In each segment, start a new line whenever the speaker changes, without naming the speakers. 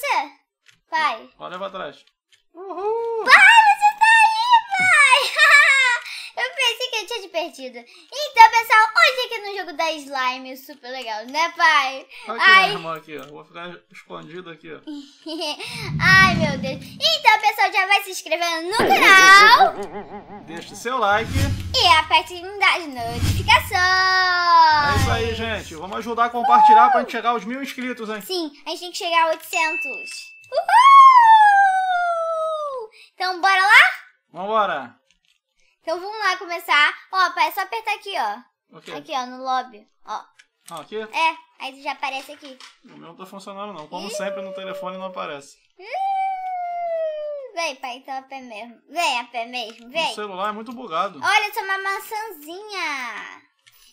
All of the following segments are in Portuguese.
você. Vai.
Pode levar atrás.
Uhul. Pai, você tá aí, pai. eu pensei que eu tinha te perdido. Então, pessoal, hoje aqui no jogo da slime, super legal, né, pai? Olha aqui, Ai. irmão,
aqui. vou ficar escondido aqui, ó.
Ai, meu Deus. Então, pessoal, já vai se inscrevendo no canal.
Deixa o seu like
aperte o das notificações. É isso aí,
gente. Vamos ajudar a compartilhar uh! pra gente chegar aos mil inscritos, hein? Sim,
a gente tem que chegar a 800. Uhul! Então, bora lá?
Vambora.
Então, vamos lá começar. Ó, é só apertar aqui, ó. Okay. Aqui, ó, no lobby. Ó.
Ah, aqui? É,
aí já aparece aqui.
O meu não tá funcionando, não. Como sempre, no telefone não aparece.
Ih! Vem, pai, então a pé mesmo. Vem a pé mesmo, vem. O
celular é muito bugado. Olha,
eu sou uma maçãzinha.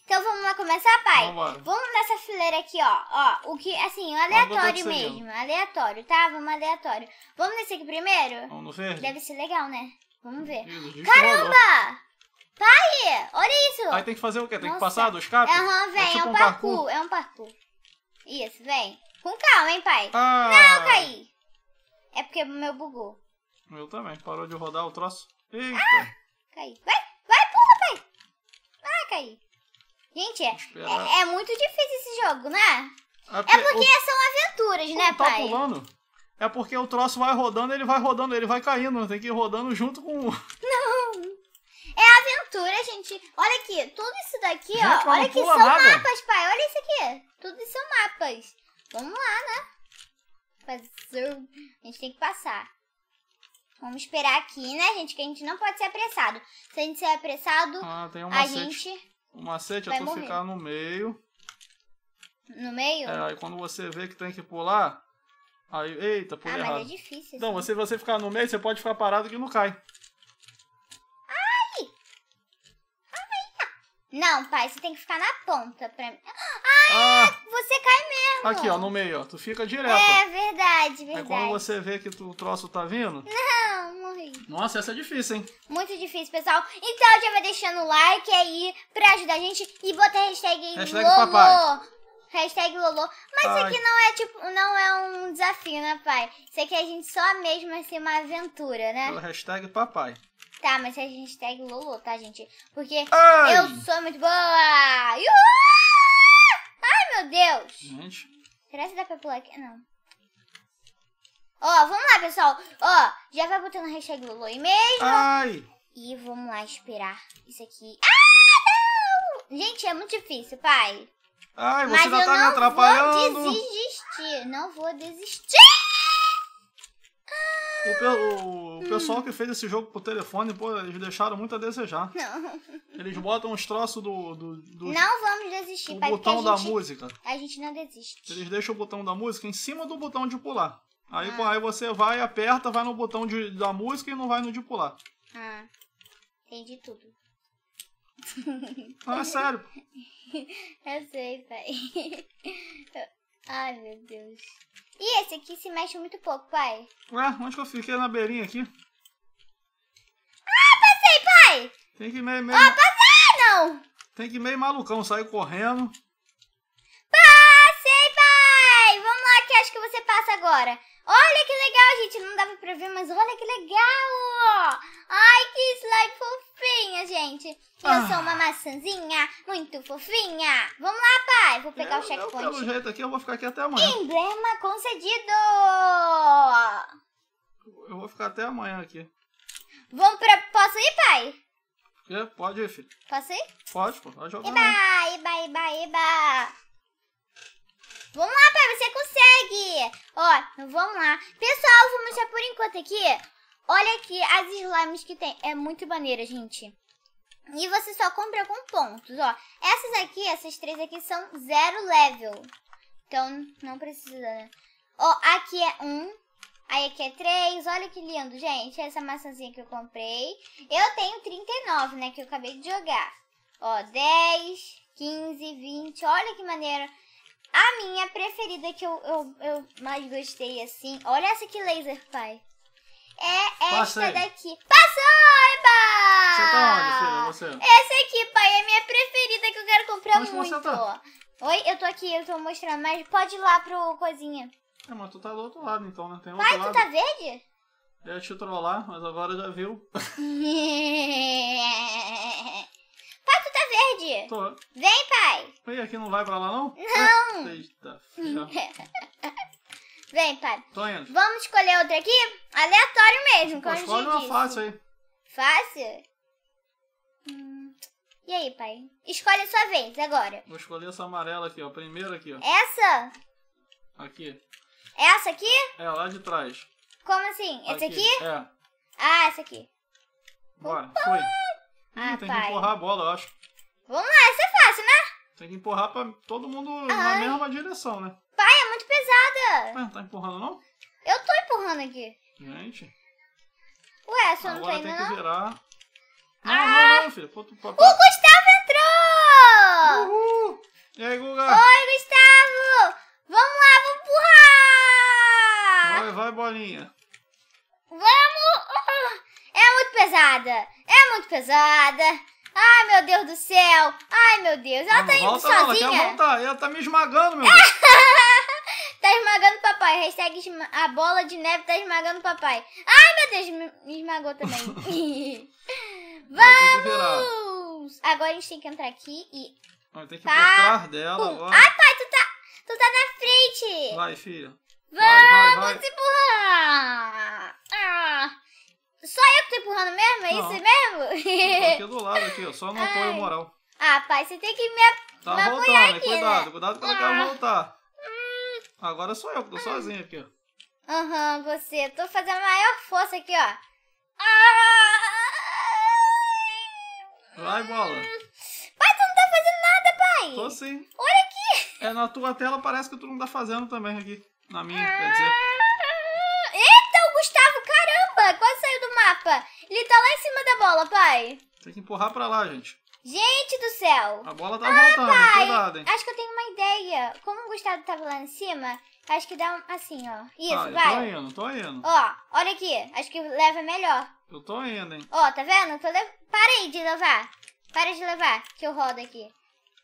Então vamos lá começar, pai? Vambora. Vamos nessa fileira aqui, ó. Ó, o que, assim, aleatório mesmo. Seguindo. Aleatório, tá? Vamos aleatório. Vamos nesse aqui primeiro? Vamos no verde. Deve ser legal, né? Vamos ver. Isso, Caramba! Pai, olha isso. Aí tem que fazer o quê? Tem Nossa. que passar do escape? Aham, uhum, vem. É, tipo é um, um parkour. parkour. É um parkour. Isso, vem. Com calma, hein, pai? Ah. Não, Caí. É porque meu bugou
eu também. Parou de rodar o troço. Eita. Ah,
cai. Vai, vai, pula, pai. Ah, cai. Gente, é, é, é, muito difícil esse jogo, né?
É, é porque, é porque o... são
aventuras, né né, tá pai? pulando.
É porque o troço vai rodando, ele vai rodando, ele vai caindo. Tem que ir rodando junto com o...
Não. É aventura, gente. Olha aqui, tudo isso daqui, gente, ó. Olha que são nada. mapas, pai. Olha isso aqui. Tudo isso são mapas. Vamos lá, né? Mas a gente tem que passar. Vamos esperar aqui, né, gente? Que a gente não pode ser apressado. Se a gente ser apressado, ah, tem um macete. a gente.
O macete é tu morrer. ficar no meio.
No meio? É,
aí quando você vê que tem que pular, aí. Eita, pulei ah, errado. Mas é
difícil. Não, se você, você
ficar no meio, você pode ficar parado que não cai. Ai!
Ai! Não, pai, você tem que ficar na ponta pra mim. Ai! Ah! você cai mesmo. Aqui, ó, no
meio, ó. Tu fica direto. É,
verdade, é verdade. Aí quando
você vê que tu, o troço tá vindo...
Não, morri.
Nossa, essa é difícil, hein?
Muito difícil, pessoal. Então já vai deixando o like aí pra ajudar a gente. E bota a hashtag, hashtag Lolo. Papai. Hashtag Lolo. Mas isso aqui não é tipo, não é um desafio, né, pai? Isso aqui é a gente só mesmo assim, ser uma aventura, né? Pelo
hashtag papai.
Tá, mas é hashtag Lolo, tá, gente? Porque Ai. eu sou muito boa! Uhul! Ai, meu Deus! Gente. Será que dá pra pular aqui? Não. Ó, vamos lá, pessoal. Ó, já vai botando a hashtag Lulu mesmo. Ai! E vamos lá esperar isso aqui. Ah, não! Gente, é muito difícil, pai.
Ai, você Mas já tá me atrapalhando. Mas eu não vou
desistir. Não vou desistir
o, o pessoal que fez esse jogo pro telefone, pô, eles deixaram muito a desejar. Não. Eles botam os troços do. do, do não
vamos desistir, O botão gente, música. A gente não desiste. Eles
deixam o botão da música em cima do botão de pular. Aí, ah. pô, aí você vai, aperta, vai no botão de, da música e não vai no de pular.
Ah, entendi tudo. Não, ah, é sério. Eu sei, pai. Ai, meu Deus. E esse aqui se mexe muito pouco, pai.
Ué, ah, onde que eu fiquei? Na beirinha aqui.
Ah, passei, pai!
Tem que meio... meio... Ó, passei, não! Tem que meio malucão, sair correndo.
Passei, pai! Vamos lá que acho que você passa agora. Olha que legal, gente. Não dava pra ver, mas olha que legal! Ai, que slime fofinho gente. Eu ah. sou uma maçãzinha muito fofinha. Vamos lá, pai. Vou pegar eu, o checkpoint. pelo
jeito aqui, eu vou ficar aqui até amanhã.
Emblema concedido!
Eu vou ficar até amanhã aqui.
Vamos pra... Posso ir, pai?
É, pode ir, filho. Posso ir? Pode, pô. Pode jogar.
Eba, iba, eba, eba, eba. Vamos lá, pai. Você consegue. Ó, vamos lá. Pessoal, vamos deixar por enquanto aqui. Olha aqui as slimes que tem. É muito maneira, gente. E você só compra com pontos, ó. Essas aqui, essas três aqui são zero level. Então, não precisa, né? Ó, aqui é um. Aí aqui é três. Olha que lindo, gente. Essa maçãzinha que eu comprei. Eu tenho 39, né? Que eu acabei de jogar. Ó, 10, 15, 20. Olha que maneira. A minha preferida que eu, eu, eu mais gostei, assim. Olha essa que laser, pai. É esta Passei. daqui. Passou, Eba! Você tá onde, filha? você? Essa aqui, pai, é minha preferida que eu quero comprar Onde muito. tá? Oi, eu tô aqui, eu tô mostrando, mas pode ir lá pro cozinha. É, mas tu tá do outro lado então, né? Tem outro pai, lado. tu tá verde?
Eu te trollar, mas agora já viu.
pai, tu tá verde? Tô. Vem, pai.
Vem aqui, não vai pra lá não? Não. Eita,
Vem, pai. Tô indo. Vamos escolher outra aqui? Aleatório mesmo, como Escolhe uma disse. fácil aí. Fácil? Hum. E aí, pai? Escolhe a sua vez agora.
Vou escolher essa amarela aqui, ó. primeira aqui, ó.
Essa? Aqui. Essa aqui?
É, lá de trás.
Como assim? Esse aqui? É. Ah, essa
aqui. Bora, Opa! foi. Ah, tem pai. que empurrar a bola, eu acho.
Vamos lá, isso é fácil,
né? Tem que empurrar pra todo mundo Aham. na ah, é? mesma direção, né?
Pai, é muito pesada. Ué, ah,
tá empurrando não?
Eu tô empurrando aqui.
Gente. Ué, só não tá indo não? Agora tem que virar não, ah! não, não, filha. O
Gustavo entrou! Uhul! E aí, Guga? Oi, Gustavo! Vamos lá, vamos
empurrar! Vai, vai, bolinha. Vamos!
É muito pesada! É muito pesada! Ai, meu Deus do céu! Ai, meu Deus! Ela não, tá indo volta, sozinha? Não, ela, voltar. ela tá me esmagando, meu Deus! tá esmagando o papai. Hashtag esma... a bola de neve tá esmagando o papai. Ai, meu Deus, me esmagou também.
Vamos!
Agora a gente tem que entrar aqui e.
Ah, tem que dela. Um. Ai, pai, tu
tá, tu tá na frente!
Vai, filha. Vamos vai, vai, vai.
empurrar! Ah. Só eu que tô empurrando mesmo? É não. isso mesmo? Tá aqui do lado, aqui, ó. Só no Ai. moral. Ah, pai, você tem que me Tá me voltando, aqui, cuidado, né? cuidado que ela ah. quer
voltar. Hum. Agora sou eu que tô sozinho aqui, ó.
Aham, uhum, você. Tô fazendo a maior força aqui, ó. Ah! Vai, bola. Pai, tu não tá fazendo
nada, pai. Tô sim.
Olha aqui. É, na
tua tela parece que tu não tá fazendo também aqui. Na minha, quer ah, dizer.
Eita, o Gustavo, caramba, quase saiu do mapa. Ele tá lá em cima da bola, pai.
Tem que empurrar pra lá, gente.
Gente do céu. A bola tá ah, voltando, pai, cuidado, hein. Acho que eu tenho uma ideia. Como o Gustavo tava lá em cima, acho que dá um, assim, ó. Isso, ah, vai. tô
indo, tô indo. Ó,
olha aqui, acho que leva melhor.
Eu tô indo, hein?
Ó, tá vendo? tô le... Parei de levar. Para de levar, que eu rodo aqui.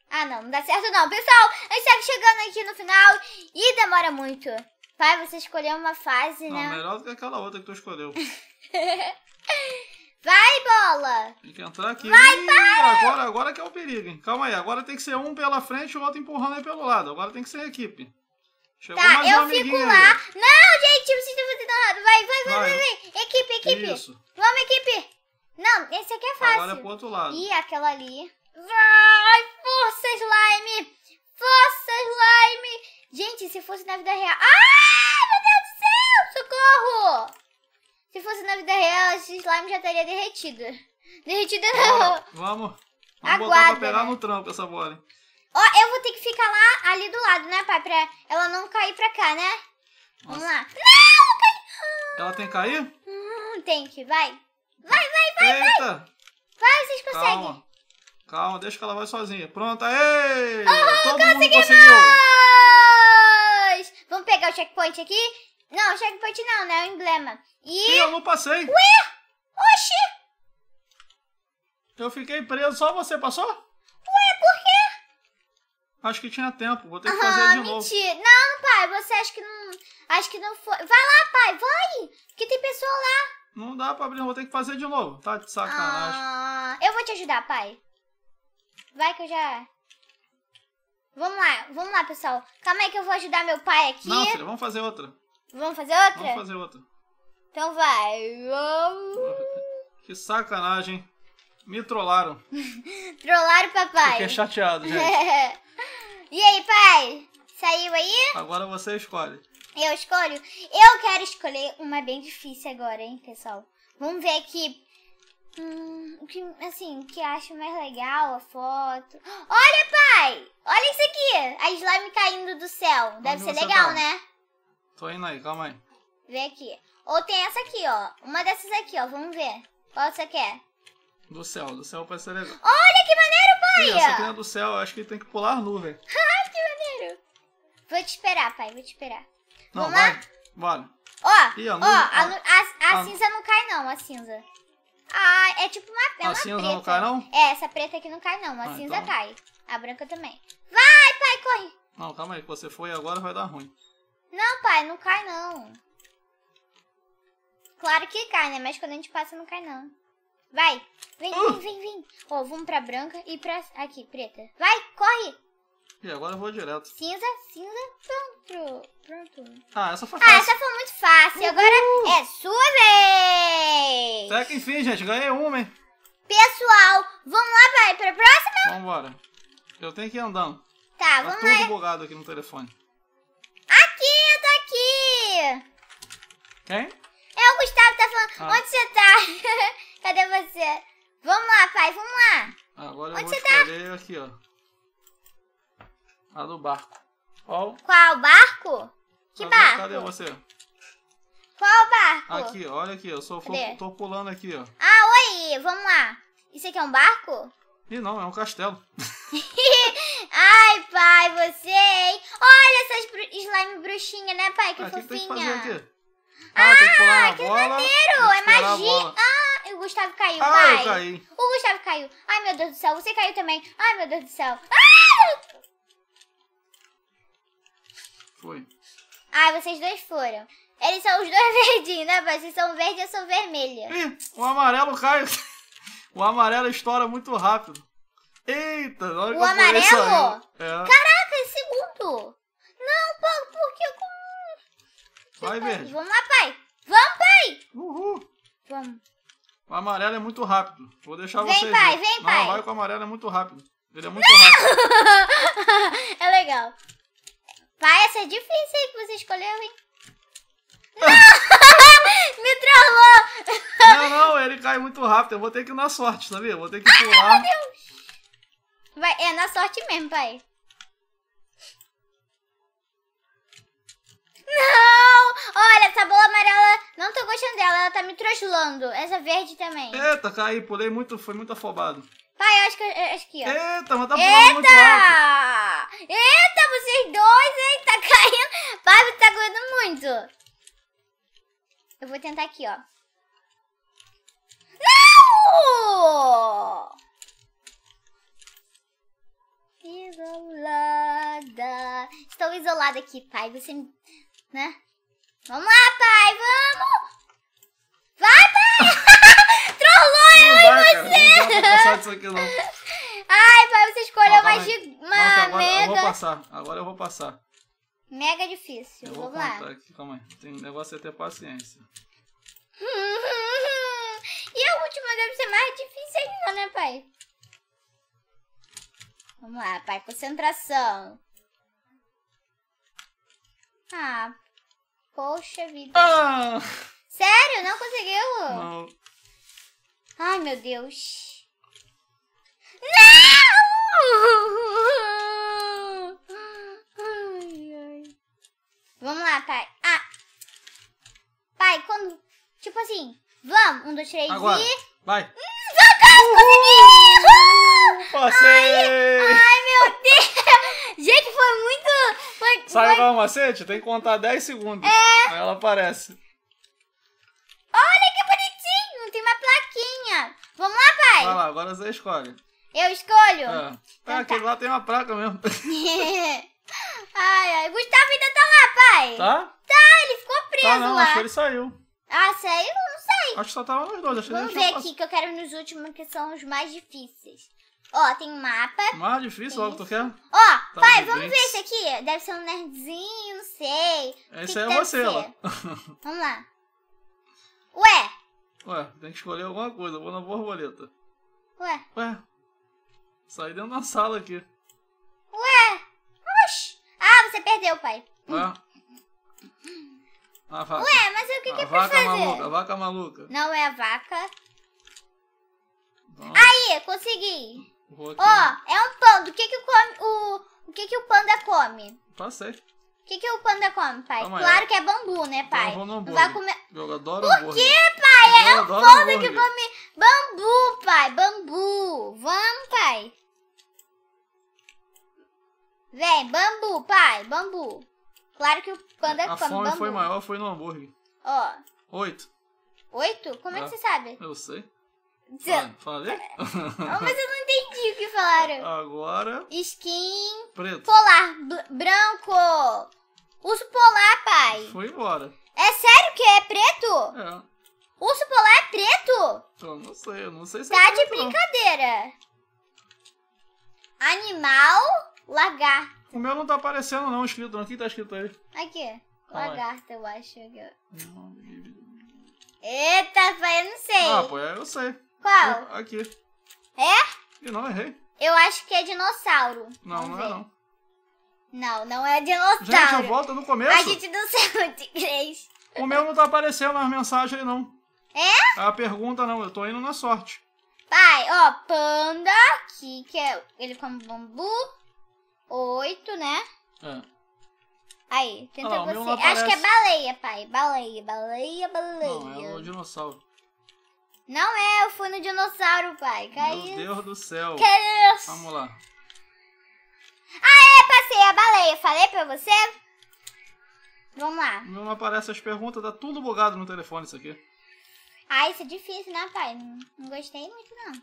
Ah, não, não dá certo não. Pessoal, a gente tá chegando aqui no final e demora muito. pai você escolheu uma fase, não, né?
melhor do que aquela outra que tu escolheu.
Vai, bola!
Tem que entrar aqui. Vai, para! Agora, agora que é o perigo, hein? Calma aí, agora tem que ser um pela frente e o outro empurrando aí pelo lado. Agora tem que ser equipe. Chegou tá, eu fico lá.
Não, gente, vocês estão fazendo errado. Vai, vai, vai, vai, vai. Equipe, equipe. Isso. Vamos, equipe. Não, esse aqui é fácil. Agora é pro outro lado. Ih, aquela ali. Vai, força, slime. Força, slime. Gente, se fosse na vida real... Ah, meu Deus do céu, socorro. Se fosse na vida real, esse slime já estaria derretido. Derretido não. Bora,
vamos. Vamos Aguarda, botar pra pegar né? no trampo essa bola, hein?
Ó, oh, eu vou ter que ficar lá, ali do lado, né, pai? Pra ela não cair pra cá, né? Nossa. Vamos lá. Não, cai... Ah.
Ela tem que cair?
Hum, tem que, vai. Vai, vai, vai, Eita. vai. Vai, vocês conseguem. Calma.
Calma, deixa que ela vai sozinha. Pronto, aê! Uhum, Todo conseguimos! Mundo
Vamos pegar o checkpoint aqui? Não, checkpoint não, né? É o emblema. E... eu não passei. Ué? Oxi!
Eu fiquei preso, só você passou? Ué, por Acho que tinha tempo, vou ter que fazer ah, de novo.
Mentira. Não, pai, você acha que não. Acho que não foi. Vai lá, pai, vai! Que tem pessoa lá.
Não dá, Pabllo, vou ter que fazer de novo. Tá de sacanagem.
Ah, eu vou te ajudar, pai. Vai que eu já. Vamos lá, vamos lá, pessoal. Calma aí que eu vou ajudar meu pai aqui. Não, filha, vamos fazer outra. Vamos fazer outra? Vamos fazer outra. Então vai.
Que sacanagem. Me trollaram.
trollaram, papai. Fiquei
chateado, gente.
E aí, pai? Saiu aí? Agora
você escolhe.
Eu escolho? Eu quero escolher uma bem difícil agora, hein, pessoal? Vamos ver aqui. Hum, que, assim, que acho mais legal a foto. Olha, pai! Olha isso aqui! A slime caindo do céu. Deve ser legal, tá? né?
Tô indo aí, calma aí.
Vê aqui. Ou tem essa aqui, ó. Uma dessas aqui, ó. Vamos ver. Qual você quer?
Do céu, do céu parece ser legal.
Olha que maneiro, pai! Ih, essa criança do
céu, eu acho que tem que pular a nuvem.
Ah, que maneiro! Vou te esperar, pai, vou te esperar.
Não, Vamos vai, lá? Bora. Ó, Ih, a ó, a,
a, a, a, cinza não cai não, a cinza. Ah, é tipo uma, é a uma cinza preta. não cai não? É, essa preta aqui não cai não, a ah, cinza então... cai. A branca também. Vai, pai, corre!
Não, calma aí, que você foi agora vai dar ruim.
Não, pai, não cai não. Claro que cai, né? Mas quando a gente passa não cai não. Vai. Vem, vem, uh! vem, vem. Ó, oh, vamos pra branca e pra aqui, preta. Vai, corre.
E agora eu vou direto.
Cinza, cinza, pronto. Pronto.
Ah, essa foi ah, fácil. Ah, essa
foi muito fácil. Uhul. Agora é sua vez. Será que
enfim, gente. Ganhei uma, hein?
Pessoal, vamos lá, vai pra próxima?
Vambora. Eu tenho que ir andando. Tá, tá vamos tudo lá. tudo bugado aqui no telefone.
Aqui, eu tô aqui. Quem? É o Gustavo, tá falando. Ah. Onde você tá? Cadê você? Vamos lá, pai, vamos lá.
Agora Onde eu vou escolher tá? aqui, ó. A do barco. Qual?
Qual? Barco?
Que barco? Cadê você?
Qual barco? Aqui,
olha aqui, eu sou, tô pulando aqui, ó.
Ah, oi, vamos lá. Isso aqui é um barco?
Ih, não, é um castelo.
Ai, pai, você, hein? Olha essas slime bruxinha, né, pai? Que ah, fofinha. Que
que tem que fazer aqui? Ah, ah tem que pular na que bola, maneiro! É magia! Ah,
Gustavo caiu, Ai, ah, pai. Eu caí. O Gustavo caiu. Ai, meu Deus do céu, você caiu também. Ai, meu Deus do céu. Ah! Foi. Ai, vocês dois foram. Eles são os dois verdinhos, né, pai? Vocês são verde e eu sou vermelha.
Ih, o amarelo cai. O amarelo estoura muito rápido. Eita, olha o que amarelo? É.
Caraca, em segundo. Não, por, que eu... Vai, verde. Vamos lá, pai. Vamos, pai. Uhul. Vamos.
O amarelo é muito rápido. Vou deixar vem, vocês. Vem, pai, vem, pai. Não, vai com o amarelo é muito rápido. Ele é muito rápido.
é legal. Pai, essa é difícil aí que você escolheu, hein? Me trollou!
Não, não, ele cai muito rápido. Eu vou ter que ir na sorte, sabia? Eu vou ter que pular. Ai, meu Deus!
Vai, é na sorte mesmo, pai. Não! Olha, essa bola amarela, não tô gostando dela, ela tá me troslando. Essa verde também. Eita,
caí, pulei muito, foi muito afobado.
Pai, acho que, acho que ó. Eita, mas tá pulando Eita! muito alto. Eita, vocês dois, hein, tá caindo. Pai, você tá correndo muito. Eu vou tentar aqui, ó. Não! Isolada. Estou isolada aqui, pai. Você me né? Vamos lá, pai, vamos! Vai, pai! Trollou eu dá, e você! Cara, passar
disso aqui, não.
Ai, pai, você escolheu ah, uma, uma Nossa, agora mega... Eu vou
passar, agora eu vou passar.
Mega difícil,
eu vou vamos lá. Aqui, calma aí, tem negócio é ter paciência.
e a última deve ser mais difícil ainda, né, pai? Vamos lá, pai, concentração. Ah, poxa vida. Ah! Sério? Não conseguiu? Não. Ai, meu Deus. Não! Ai, ai. Vamos lá, pai. Ah. Pai, quando... Tipo assim, vamos. Um, dois, três Agora. e... Vai. Hum, fantástico, consegui! Passei! Ai, ai, meu Deus. Gente, foi muito. Foi, Sabe qual é o
macete? Tem que contar 10 segundos. É. Aí ela aparece.
Olha que bonitinho! Tem uma plaquinha. Vamos lá, pai. Vai lá,
agora você escolhe.
Eu escolho? É.
Ah, aquele tá. lá tem uma placa mesmo.
ai, ai. Gustavo ainda tá lá, pai. Tá? Tá, ele ficou tá, preso tá, não, lá. Acho que ele saiu. Ah, saiu? Não sei. Acho que
só tava nós dois. Acho Vamos ver
aqui que eu quero nos últimos, que são os mais difíceis. Ó, tem mapa.
Mais difícil, logo tu quer? Ó,
tá pai, vamos ver esse aqui. Deve ser um nerdzinho, não sei.
Esse que é que você, ó.
vamos lá. Ué?
Ué, tem que escolher alguma coisa. vou na borboleta. Ué? Ué? Saí dentro da sala aqui.
Ué? Oxi! Ah, você perdeu, pai. Ué?
A vaca. Ué, mas o que, a que é fazer? Maluca, a vaca maluca.
Não é a vaca.
Não. Aí,
consegui.
Ó, oh,
é um panda. O que que o, o, o, que que o panda come? Tá certo. O que que o panda come, pai? claro é. que é bambu, né, pai? eu vou
no vai comer... Eu adoro Por que, pai? Eu é um panda que come
bambu, pai. Bambu. Vamos, pai. Vem, bambu, pai. Bambu. Claro que o panda A come bambu. A fome foi maior,
foi no hambúrguer. Ó. Oito.
Oito? Como é, é que ah, você sabe? Eu
sei. Fala, falei? mas
eu não entendi o que falaram.
Agora.
Skin. Preto. Polar. branco. Urso polar, pai.
Foi embora.
É sério que é preto? É. Urso polar é preto?
Então, eu não sei, eu não sei se tá
é preto. Tá de brincadeira. Não. Animal. lagar
O meu não tá aparecendo, não, escrito. Aqui tá escrito aí. Aqui. lagar
eu acho. eu... Eita, pai, eu não sei. Ah, pô,
eu sei. Qual? Eu, aqui. É? Eu não errei.
Eu acho que é dinossauro. Não, Vamos não é ver. é não. Não, não é dinossauro. Gente, eu
volto no começo. A gente não sabe de inglês. O meu não tá aparecendo nas mensagens aí, não. É? A pergunta não, eu tô indo na sorte.
Vai, ó, panda, aqui, que é, ele come bambu. Oito, né? É. Aí, tenta ah, você. Acho que é baleia, pai. Baleia, baleia, baleia. Não,
é o dinossauro.
Não é, eu fui no dinossauro, pai. Caiu. É
Meu Deus do céu. Que é isso? Vamos lá.
Ah, é, passei a baleia. Falei pra você? Vamos lá.
Não aparece as perguntas, tá tudo bugado no telefone isso aqui.
Ah, isso é difícil, né, pai? Não, não gostei muito, não.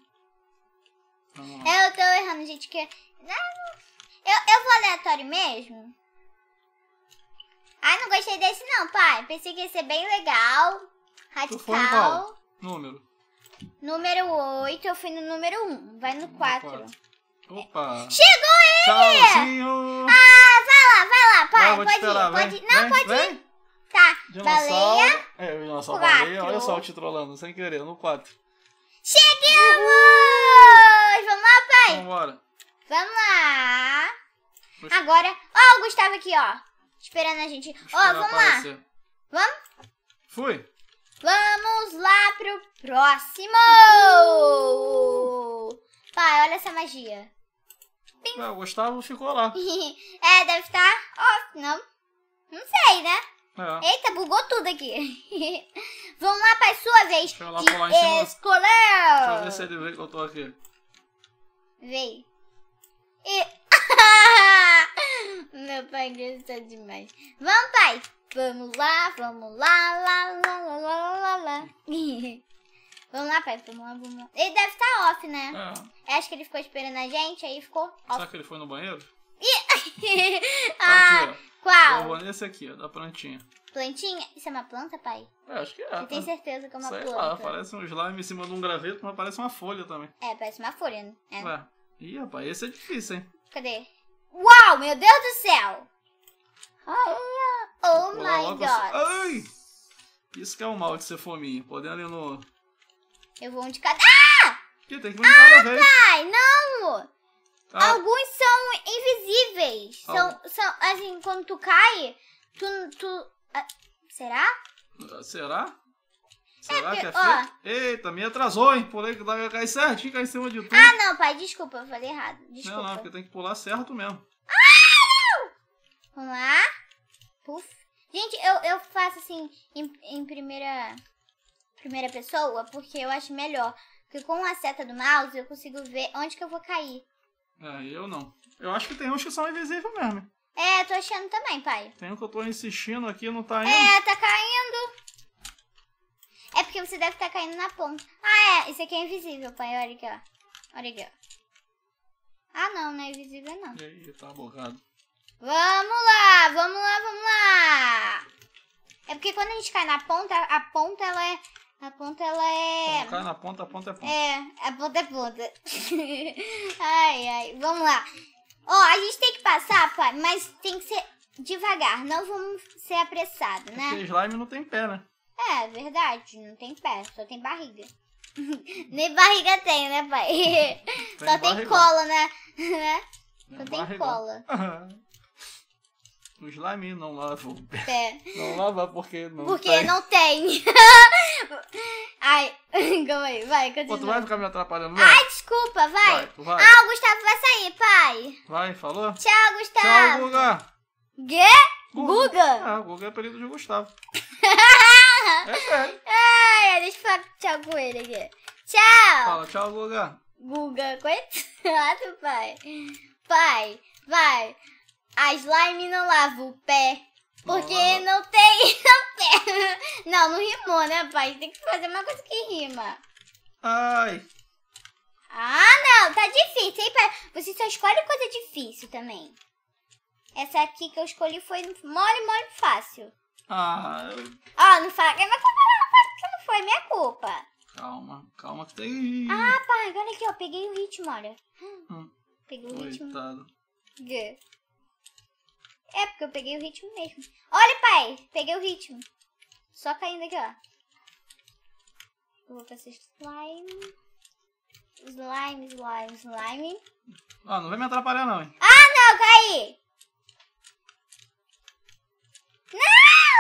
Eu tô errando, gente, que... Não, eu, eu vou aleatório mesmo. Ai, ah, não gostei desse não, pai. Pensei que ia ser bem legal, radical. Tu foi em qual número? Número 8, eu fui no número 1. Vai no 4.
Opa. Opa.
Chegou ele!
Tchauzinho!
Ah, vai lá, vai lá, pai. pode esperar, ir, vem, pode ir. Não, vem, pode vem. ir. Tá, baleia.
É, dinossauro, quatro. baleia. Olha só o te trolando, sem querer, no 4.
Chegamos! Uhul. Vamos lá, pai. Vambora. Vamos lá. Puxa. Agora, ó o Gustavo aqui, ó. Esperando a gente. Ó, vamos aparecer. lá. Vamos? Fui. Vamos lá pro próximo! Pai, olha essa magia.
Pim. Ah, o Gustavo ficou lá.
é, deve estar Oh, não? Não sei, né? É. Eita, bugou tudo aqui. Vamos lá, pra sua vez Deixa eu lá pular em escolher. Deixa eu ver se
ele que eu tô aqui.
Veio. E... Meu pai gosta demais. Vamos, pai. Vamos lá, vamos lá, lá, lá, lá, lá, lá, lá. vamos lá, pai, vamos lá, vamos lá. Ele deve estar tá off, né? É. Acho que ele ficou esperando a gente, aí ficou
off. Será que ele foi no banheiro?
Ih! Tá ah, aqui, qual? Eu vou
nesse aqui, ó, da plantinha.
Plantinha? Isso é uma planta, pai? É, acho que é. Você tá? tem certeza que é uma Sei planta? Lá, parece
um slime em cima de um graveto, mas parece uma folha também.
É, parece uma folha, né? É. Ué.
Ih, rapaz, esse é difícil, hein?
Cadê? Uau, meu Deus do céu! Olha! Oh my god.
Ai! Isso que é o mal de ser fominha. Podendo ali no.
Eu vou onde cada. Ah!
tem que ah, Pai,
não! Ah. Alguns são invisíveis. Ah. São, são. Assim, quando tu cai, tu. tu... Ah, será?
Será? Ah, será é que, que é ó... Eita, me atrasou, hein? Pulei que dava cair certinho, cair em cima de tudo. Ah,
não, pai, desculpa, eu falei errado. Desculpa. Não, não, porque tem
que pular certo mesmo.
Ah, não! Vamos lá. Gente, eu, eu faço assim em, em primeira, primeira pessoa porque eu acho melhor. Porque com a seta do mouse eu consigo ver onde que eu vou cair.
É, eu não. Eu acho que tem uns que são invisíveis mesmo. É, eu tô achando
também, pai.
Tem um que eu tô insistindo aqui, não tá indo. É,
tá caindo. É porque você deve estar tá caindo na ponta. Ah, é. Isso aqui é invisível, pai. Olha aqui, ó. Olha aqui, ó. Ah, não, não é invisível,
não. E aí, tá borrado.
Vamos lá, vamos lá, vamos lá. É porque quando a gente cai na ponta, a ponta ela é. A ponta ela é. Quando cai na
ponta, a ponta é ponta.
É, a ponta é ponta. ai, ai, vamos lá. Ó, oh, a gente tem que passar, pai, mas tem que ser devagar, não vamos ser apressados, é né? Porque
slime não tem pé, né?
É, verdade, não tem pé, só tem barriga. Nem barriga tem, né, pai? tem só tem
cola, né?
né? só tem, tem cola.
O slime não lava o pé. pé. Não lava porque não porque tem. Porque não
tem. Ai, calma aí, vai, continua. Pô, tu vai ficar
me atrapalhando, Ai,
desculpa, vai. vai, vai. Ah, o Gustavo vai sair, pai.
Vai, falou?
Tchau, Gustavo. Tchau, Guga. Quê?
Guga. Guga? Ah, Guga é apelido de Gustavo.
é sério. Ai, é, deixa eu falar tchau com ele aqui. Tchau. Fala,
tchau, Guga.
Guga, coitado, pai. Pai, vai a slime não lava o pé. Porque não, não tem não pé. Não, não rimou, né, pai? Tem que fazer uma coisa que rima. Ai. Ah, não, tá difícil, hein, pai? Você só escolhe coisa difícil também. Essa aqui que eu escolhi foi mole, mole, fácil.
Ah. Eu...
Ah, não fala. É Mas não, não foi minha culpa.
Calma, calma que tem. Ah,
pai, olha aqui, ó. Peguei o ritmo, olha. Hum, peguei o ritmo. Coitado. G. É, porque eu peguei o ritmo mesmo. Olha, pai! Peguei o ritmo. Só caindo aqui, ó. vou fazer slime. Slime, slime, slime.
Ó, não vai me atrapalhar, não, hein?
Ah, não, caí! Não!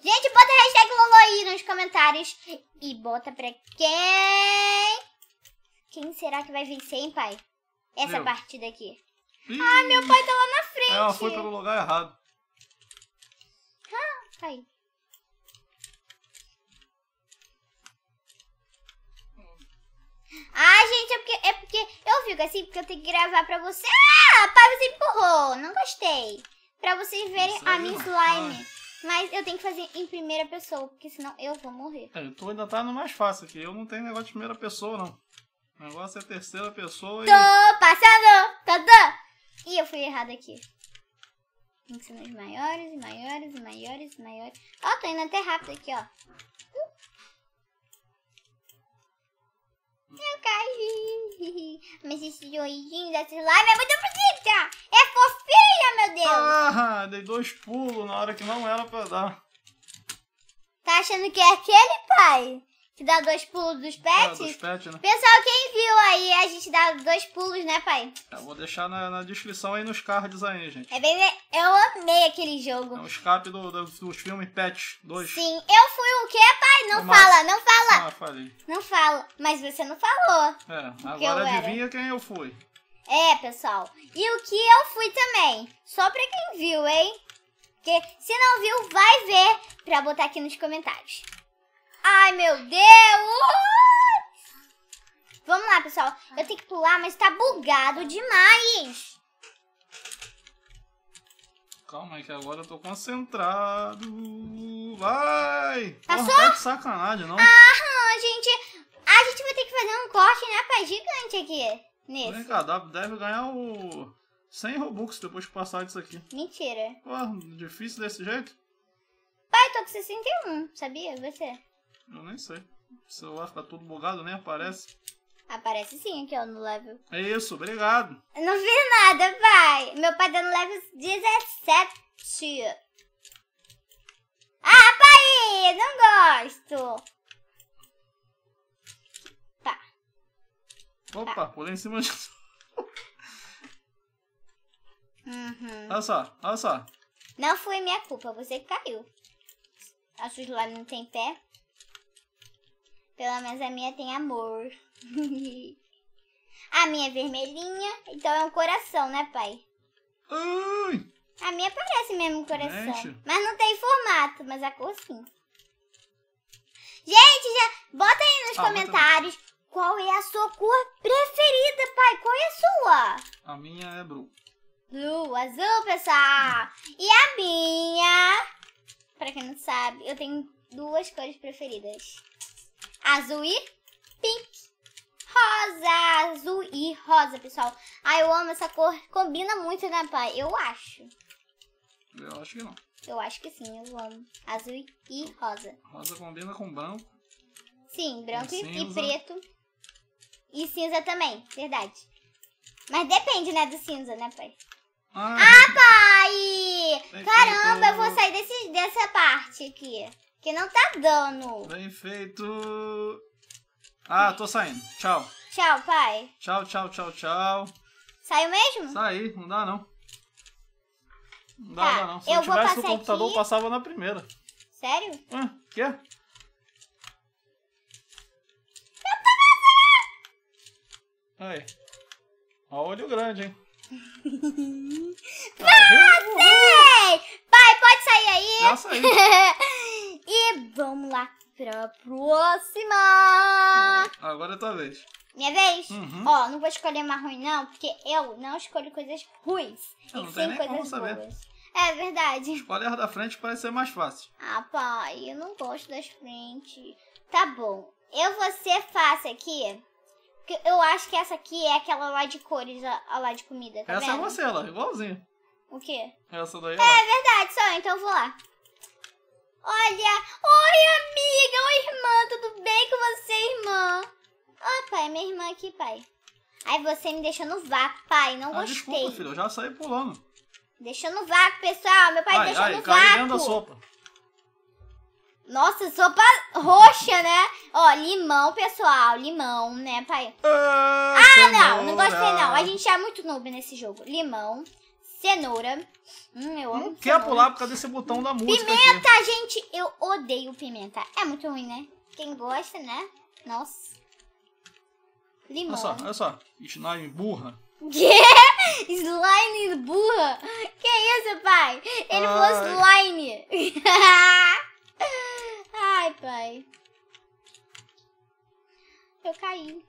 Gente, bota a hashtag Lolo aí nos comentários. E bota pra quem... Quem será que vai vencer, hein, pai? Essa meu. partida aqui. Ih. Ah, meu pai tá lá na frente. Ela foi pelo
lugar errado.
Ah, tá aí. Ah, gente, é porque, é porque eu fico assim, porque eu tenho que gravar pra você. Ah, pai, você empurrou. Não gostei. Pra vocês verem a é minha slime. Mas eu tenho que fazer em primeira pessoa, porque senão eu vou morrer.
É, tu ainda tá no mais fácil aqui. Eu não tenho negócio de primeira pessoa, não. O negócio é terceira pessoa e... Tô
passando! Tô, tô. E eu fui errado aqui. Tem que ser nos maiores, maiores, maiores, maiores. Ó, tô indo até rápido aqui, ó. Uh. Eu caí. Mas esse joinho dessa slime é muito bonita. É fofinha, meu Deus. Ah,
dei dois pulos na hora que não era pra dar.
Tá achando que é aquele, pai? que dá dois pulos dos pets. dos né? Pessoal, quem viu aí, a gente dá dois pulos, né, pai?
É, eu vou deixar na, na descrição aí nos cards aí, gente.
É bem... Eu amei aquele jogo. É o
escape do, do, dos filmes Pets 2. Sim,
eu fui o quê, pai? Não fala, não fala. Ah, falei. Não fala, mas você não falou.
É, agora adivinha quem eu fui.
É, pessoal. E o que eu fui também. Só pra quem viu, hein? Porque se não viu, vai ver pra botar aqui nos comentários. Ai, meu Deus! Vamos lá, pessoal. Eu tenho que pular, mas tá bugado demais.
Calma aí, que agora eu tô concentrado. Vai! Passou? Porra, tá de sacanagem, não? Ah, gente. A gente vai ter que fazer um corte, né, pai? Gigante aqui. Nesse. Vem cá, deve ganhar o... 100 Robux depois de passar disso aqui. Mentira. Pô, difícil desse jeito? Pai, tô com 61, sabia? Você? Eu nem sei. O celular fica tá todo bugado, nem aparece.
Aparece sim aqui, ó, no level.
É isso, obrigado.
Não vi nada, pai. Meu pai tá no level 17. Ah, pai! Não gosto.
Tá. Opa, tá. pulei em cima de...
uhum. Olha
só, olha só.
Não foi minha culpa, você que caiu. Acho que lá não tem pé. Pelo menos a minha tem amor. a minha é vermelhinha, então é um coração, né, pai? Ai! A minha parece mesmo um coração. Mexe. Mas não tem formato, mas a cor sim. Gente, já bota aí nos ah, comentários qual é a sua cor preferida, pai. Qual é a sua?
A minha é blue.
Blue, azul, pessoal. E a minha, pra quem não sabe, eu tenho duas cores preferidas azul e pink. Rosa, azul e rosa, pessoal. Ah, eu amo essa cor. Combina muito, né, pai? Eu acho. Eu acho que não. Eu acho que sim, eu amo. Azul e rosa.
Rosa combina com branco.
Sim, branco e, e preto. E cinza também, verdade. Mas depende, né, do cinza, né, pai? Ah, ah pai! Caramba, eu vou sair desse, dessa parte aqui. Que não tá dando.
Bem feito. Ah, tô saindo. Tchau.
Tchau, pai.
Tchau, tchau, tchau, tchau. Saiu mesmo? Saí, não dá não. Não dá, tá, dá não. Se eu, eu tivesse o computador, aqui. passava na primeira. Sério? Ah, é, quer? Aí. Ó, olho grande, hein? Tá Passei! Pai, pode
sair aí? Já saí. E vamos lá pra próxima!
Agora é tua vez.
Minha vez? Uhum. Ó, não vou escolher mais ruim não, porque eu não escolho coisas ruins. Eu e sim saber. boas. É verdade.
Escolher a da frente parece ser mais fácil.
Ah, pai, eu não gosto das frente. Tá bom. Eu vou ser fácil aqui. Porque eu acho que essa aqui é aquela lá de cores, a, a lá de comida, tá Essa é vendo? é você, ela, é igualzinho. O quê?
Essa daí. É, é,
verdade, só, então eu vou lá. Olha! Oi, amiga! Oi, irmã! Tudo bem com você, irmã? Ah, pai, minha irmã aqui, pai. Aí você me deixou no vácuo, pai. Não ah, gostei. Desculpa, filho.
Eu já saí pulando.
Deixou no vácuo, pessoal. Meu pai ai, deixou ai, no vácuo. da sopa. Nossa, sopa roxa, né? Ó, limão, pessoal. Limão, né, pai?
ah, ah não. Não gostei, não. A gente
é muito noob nesse jogo. Limão cenoura. Hum, eu amo Não quer cenoura. pular por
causa desse botão da música. Pimenta,
aqui. gente, eu odeio pimenta. É muito ruim, né? Quem gosta, né? Nossa. Limão. Olha só, olha
só. Slime burra. Quê?
Slime burra? Que isso, pai? Ele Ai. falou slime. Ai, pai. Eu caí.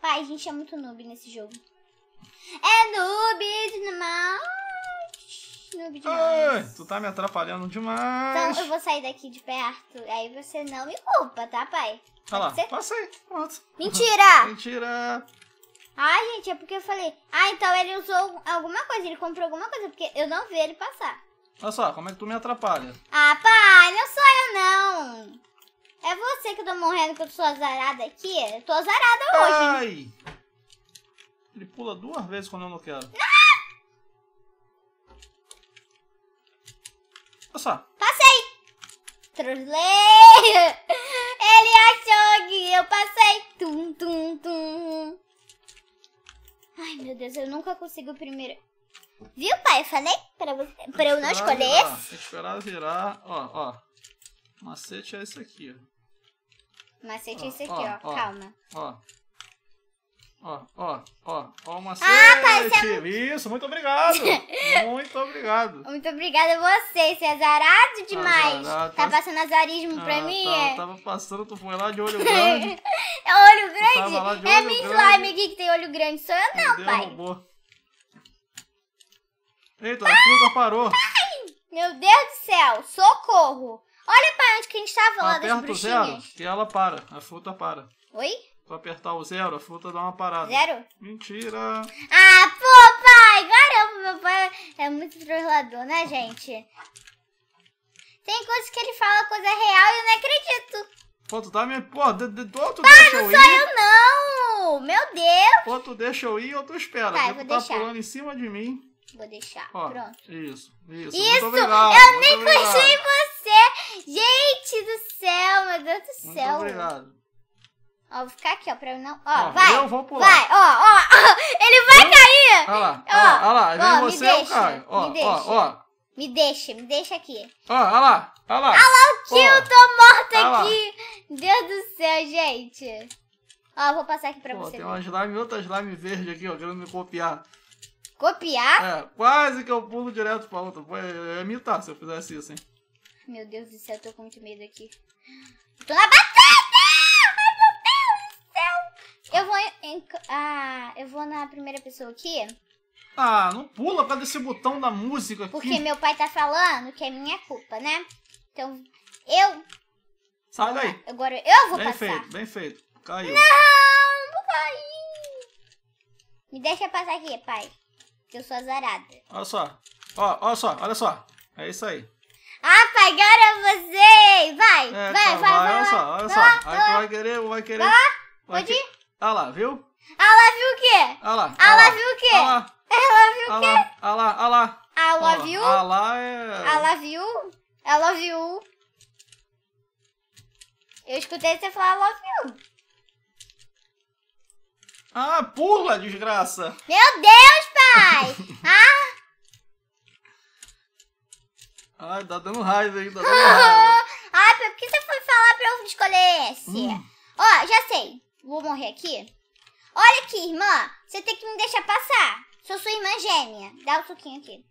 Pai, a gente é muito noob nesse jogo. É noob demais. Noob demais. Ai,
tu tá me atrapalhando então, demais. Então eu
vou sair daqui de perto. Aí você não me culpa, tá, pai? Olha tá lá, ser? passei. Pronto. Mentira! Mentira! Ai, gente, é porque eu falei. Ah, então ele usou alguma coisa, ele comprou alguma coisa, porque eu não vi ele passar.
Olha só, como é que tu me atrapalha?
Ah, pai, não sou eu, não. É você que eu tô morrendo, que eu tô azarada aqui. Eu tô azarada
hoje. Ai! Ele pula duas vezes quando eu não quero. Não!
Olha só. Passei! Trolei! Ele achou que eu passei. Tum, tum, tum. Ai, meu Deus, eu nunca consigo o primeiro... Viu, pai? Eu falei pra, você, pra eu não escolher virar,
esse. esperar virar. Ó, ó. Macete é esse aqui, ó.
Macete é ó, é esse aqui, ó. ó. Calma.
Ó. Ó, ó, ó, ó, uma ah, pai, tá, é Isso, muito obrigado.
muito obrigado. Muito obrigada a você, você é azarado demais. Azarado. Tá, tá- passando azarismo ah, pra mim? Eu
Tava passando, tu foi lá de olho grande.
é olho grande? é minha slime aqui que tem olho grande, sou eu não, pai.
Derrubou. Eita, a fruta parou. Pai!
Meu Deus do céu, socorro. Olha pra onde que a gente tava lá Aperta tá das bruxinhas. Aperta o
zero que ela para, a fruta para. Oi? Vou apertar o zero, a fruta dá uma parada. Zero? Mentira!
Ah, pô, pai! Caramba, meu pai é muito trollador, né, gente? Tem coisas que ele fala coisa real e eu não acredito.
Pô, tu tá me... Pô, de, de, tu, tu pai, deixa eu ir? não sou eu não! Meu Deus! Pô, tu deixa eu ir ou tu espera? Tá, eu vou tá deixar. pulando em cima de mim.
Vou deixar, Ó, pronto.
Isso, isso. Isso! Obrigado, eu nem conheci
você! Gente do céu, meu Deus do céu! Muito obrigado. Ó, vou ficar aqui, ó, pra eu não. Ó, ó vai! Eu vou pular. Vai, ó, ó! Ele vai Hum? cair!
Olha lá, ó, olha lá, vem ó, me você eu deixa, caio. Ó, me deixa. ó, ó.
Me deixa, me deixa aqui.
Ó, olha lá, olha lá. Olha lá o Tio, eu tô morta aqui.
lá. Deus do céu, gente! Ó, vou passar aqui pra Pô, você. tem uma
slime, outra slime verde aqui, ó, querendo me copiar. Copiar? É, quase que eu pulo direto pra outra. Pô, é, é imitar se eu fizesse isso, hein.
Meu Deus do céu, eu tô com muito medo aqui. Tô na batalha! Eu vou. Em, ah, eu vou na primeira pessoa aqui.
Ah, não pula para desse botão da música aqui. Porque meu
pai tá falando que é minha culpa, né? Então, eu. Sai daí. Ah, agora eu vou bem passar. Bem
feito, bem feito. Caiu.
Não, vou Me deixa passar aqui, pai. Que eu sou azarada.
Olha só. Ó, olha só, olha só. É isso aí.
Ah, pai, agora é você! Vai, é, vai, tá, vai, vai, vai, Olha vai, só,
olha vai, só. Vai, vai, vai querer, vai querer. Vai, vai, pode que... ir? Ah lá, viu?
Ah lá, viu o quê?
Ah lá. Ah lá, viu o quê? Ah
lá, viu o quê?
Ah lá, ah lá. Ah lá, viu? Ah lá é...
Ah lá, viu? Eu escutei você falar I
love Ah, pula, desgraça. Meu Deus, pai. ah. Ai, tá dando raiva aí, tá dando raiva.
Ai, por que você foi falar pra eu escolher esse? Hum. Ó, hum. oh, já sei. Vou morrer aqui? Olha aqui, irmã. Você tem que me deixar passar. Sou sua irmã gêmea. Dá o um suquinho aqui.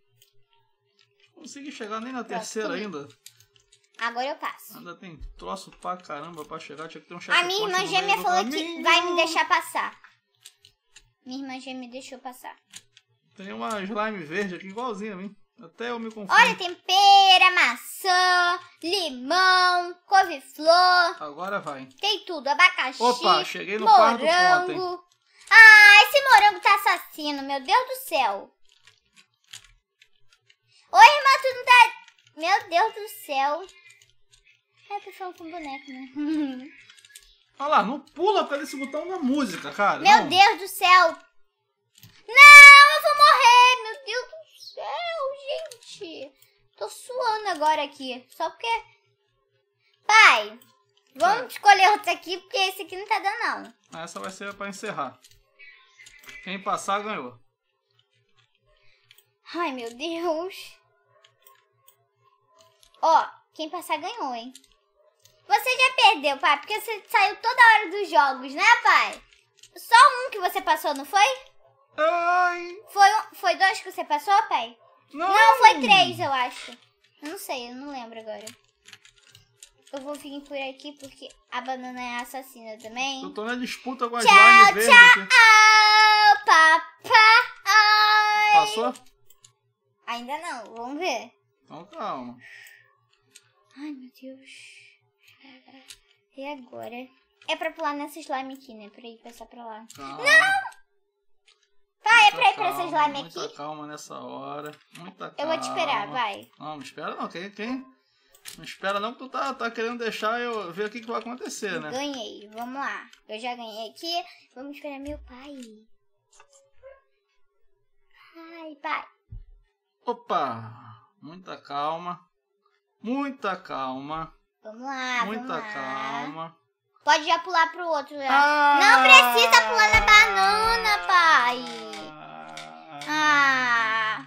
Consegui chegar nem na Pronto, terceira ainda.
Agora eu passo. Ainda
tem troço pra caramba pra chegar. Tinha que ter um checkpoint. A minha irmã gêmea falou que vai me deixar
passar. Minha irmã gêmea deixou passar.
Tem uma slime verde aqui igualzinha a mim. Até eu me confundo. Olha,
tempera, maçã, limão, couve-flor.
Agora vai.
Tem tudo, abacaxi. Opa, cheguei no morango. Ah, esse morango tá assassino, meu Deus do céu. Oi, irmã, tu não tá... Meu Deus do céu. É pessoal com boneco, né?
Olha lá, não pula pra esse desse botão da música, cara. Meu não. Deus
do céu. Não, tô suando agora aqui. Só porque. Pai, vamos tá. escolher outro aqui, porque esse aqui não tá dando,
não. Essa vai ser pra encerrar. Quem passar ganhou.
Ai, meu Deus. Ó, quem passar ganhou, hein? Você já perdeu, pai, porque você saiu toda hora dos jogos, né, pai? Só um que você passou, não foi?
Ai.
Foi, foi dois que você passou, pai? Não, não foi três, eu acho. Eu não sei, eu não lembro agora. Eu vou vir por aqui porque a banana é assassina também. Eu tô
na disputa com a Tchau, slime tchau,
oh, papai. Passou? Ainda não, vamos ver.
Então calma.
Ai, meu Deus. E
agora?
É pra pular nessa slime aqui, né? Pra ir passar pra lá. Calma. Não! Ah, é pra ir pra essas live aqui? Muita
calma nessa hora. Muita calma. Eu vou te esperar, vai. Não, me espera não. Quem, quem? Não espera não que tu tá, tá querendo deixar eu ver o que, que vai acontecer, né?
Ganhei, vamos lá. Eu já ganhei aqui. Vamos esperar meu pai. Ai, pai.
Opa! Muita calma. Muita calma.
Vamos lá, Muita vamos
lá. calma.
Pode já pular pro outro já. Ah! Não precisa pular na banana, pai. Ah,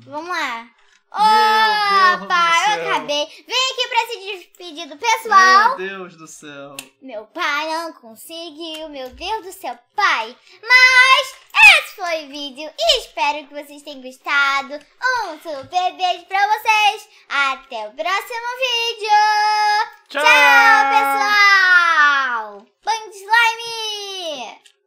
vamos lá.
Opa, eu acabei.
Vem aqui pra se despedir do pessoal. Meu
Deus do céu.
Meu pai não conseguiu, meu Deus do céu, pai. Mas esse foi o vídeo e espero que vocês tenham gostado. Um super beijo pra vocês. Até o próximo vídeo. Tchau, Tchau pessoal. Banho de slime.